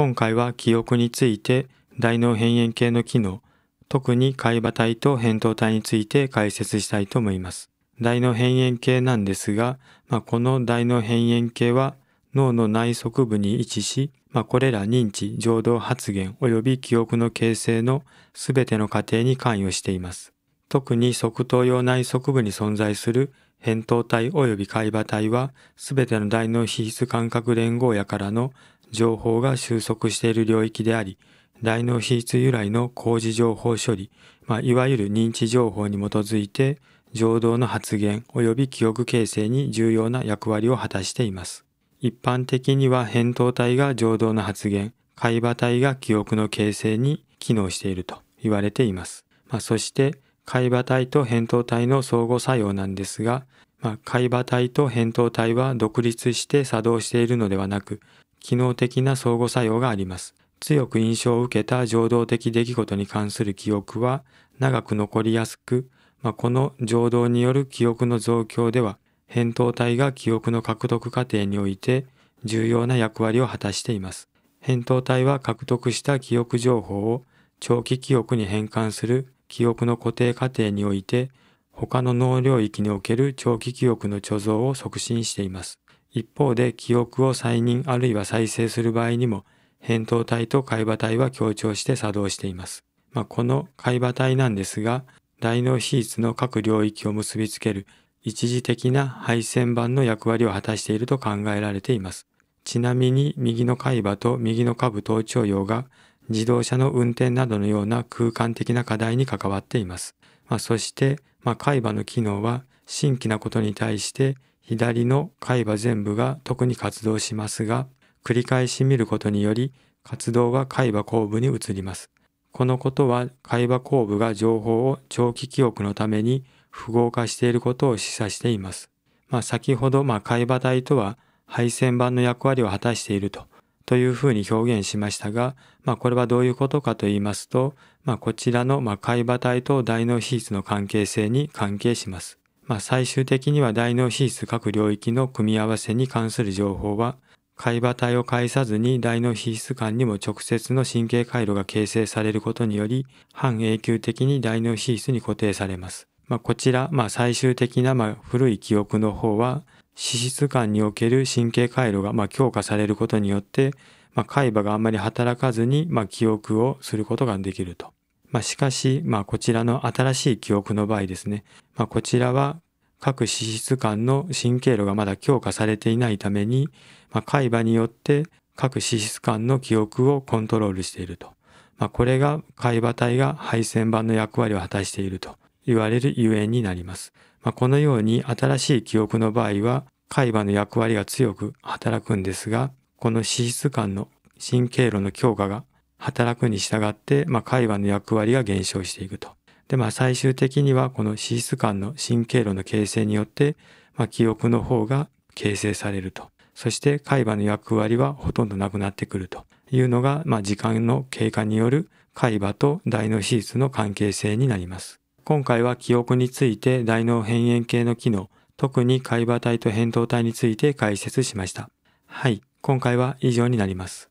今回は記憶について大脳辺縁系の機能、特に海馬体と扁桃体について解説したいと思います。大脳辺縁系なんですが、まあ、この大脳辺縁系は脳の内側部に位置し、まあ、これら認知、情動発言及び記憶の形成の全ての過程に関与しています。特に側頭葉内側部に存在する扁桃体及び海馬体は、全ての大脳皮質感覚連合やからの情報が収束している領域であり、大脳皮質由来の工事情報処理、まあ、いわゆる認知情報に基づいて、情動の発現及び記憶形成に重要な役割を果たしています。一般的には扁桃体が情動の発現、海馬体が記憶の形成に機能していると言われています。まあ、そして、海馬体と扁桃体の相互作用なんですが、まあ、海馬体と扁桃体は独立して作動しているのではなく、機能的な相互作用があります。強く印象を受けた情動的出来事に関する記憶は長く残りやすく、まあ、この情動による記憶の増強では、扁桃体が記憶の獲得過程において重要な役割を果たしています。扁桃体は獲得した記憶情報を長期記憶に変換する記憶の固定過程において、他の脳領域における長期記憶の貯蔵を促進しています。一方で記憶を再認あるいは再生する場合にも、扁桃体と海馬体は強調して作動しています。まあ、この海馬体なんですが、大脳皮質の各領域を結びつける一時的な配線板の役割を果たしていると考えられています。ちなみに右の海馬と右の下部頭頂葉が自動車の運転などのような空間的な課題に関わっています。まあ、そして、まあ、海馬の機能は新規なことに対して左の海馬全部が特に活動しますが、繰り返し見ることにより活動が海馬後部に移ります。このことは海馬後部が情報を長期記憶のために符号化していることを示唆しています。まあ、先ほど、まあ、海馬体とは配線板の役割を果たしていると、というふうに表現しましたが、まあ、これはどういうことかと言いますと、まあ、こちらの、まあ、海馬体と大脳皮質の関係性に関係します。まあ、最終的には大脳皮質各領域の組み合わせに関する情報は、海馬体を介さずに大脳皮質管にも直接の神経回路が形成されることにより、半永久的に大脳皮質に固定されます。まあ、こちら、まあ、最終的な、ま古い記憶の方は、脂質管における神経回路が、ま強化されることによって、ま海馬があんまり働かずに、ま記憶をすることができると。まあ、しかし、まあ、こちらの新しい記憶の場合ですね、まあ、こちらは各脂質間の神経路がまだ強化されていないために、まあ、海馬によって各脂質間の記憶をコントロールしていると。まあ、これが海馬体が配線板の役割を果たしていると言われるゆえんになります。まあ、このように新しい記憶の場合は海馬の役割が強く働くんですが、この脂質間の神経路の強化が働くに従って、まあ、海馬の役割が減少していくと。で、まあ、最終的にはこの脂質間の神経路の形成によって、まあ、記憶の方が形成されると。そして海馬の役割はほとんどなくなってくるというのが、まあ、時間の経過による海馬と大脳脂質の関係性になります。今回は記憶について大脳辺縁系の機能、特に海馬体と扁桃体について解説しました。はい、今回は以上になります。